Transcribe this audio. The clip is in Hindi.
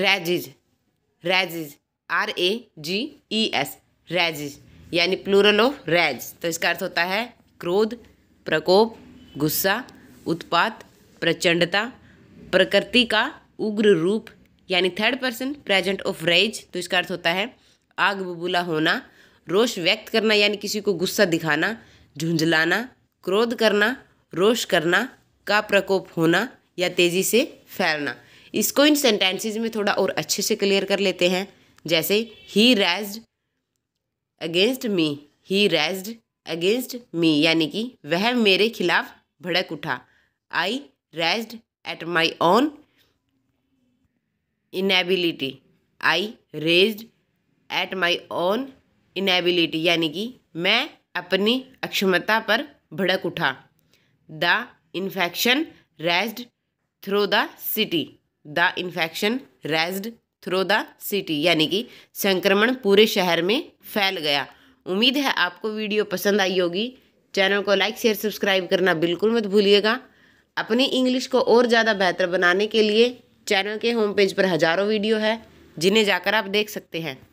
रैजिज रैजिज R A ji E S रैजिज यानी प्लूरल ऑफ रैज तो इसका अर्थ होता है क्रोध प्रकोप गुस्सा उत्पात प्रचंडता प्रकृति का उग्र रूप यानी third person present of rage तो इसका अर्थ होता है आग बबूला होना रोष व्यक्त करना यानी किसी को गुस्सा दिखाना झुंझलाना क्रोध करना रोष करना का प्रकोप होना या तेज़ी से फैलना इसको इन सेंटेंसेज में थोड़ा और अच्छे से क्लियर कर लेते हैं जैसे ही rage against me he raised against me यानी कि वह मेरे खिलाफ भड़क उठा I raised at my own inability I rage at my own inability यानी कि मैं अपनी अक्षमता पर भड़क उठा the infection raised through the city the infection raised through the city यानी कि संक्रमण पूरे शहर में फैल गया उम्मीद है आपको वीडियो पसंद आई होगी चैनल को लाइक शेयर सब्सक्राइब करना बिल्कुल मत भूलिएगा अपनी इंग्लिश को और ज़्यादा बेहतर बनाने के लिए चैनल के होम पेज पर हज़ारों वीडियो है जिन्हें जाकर आप देख सकते हैं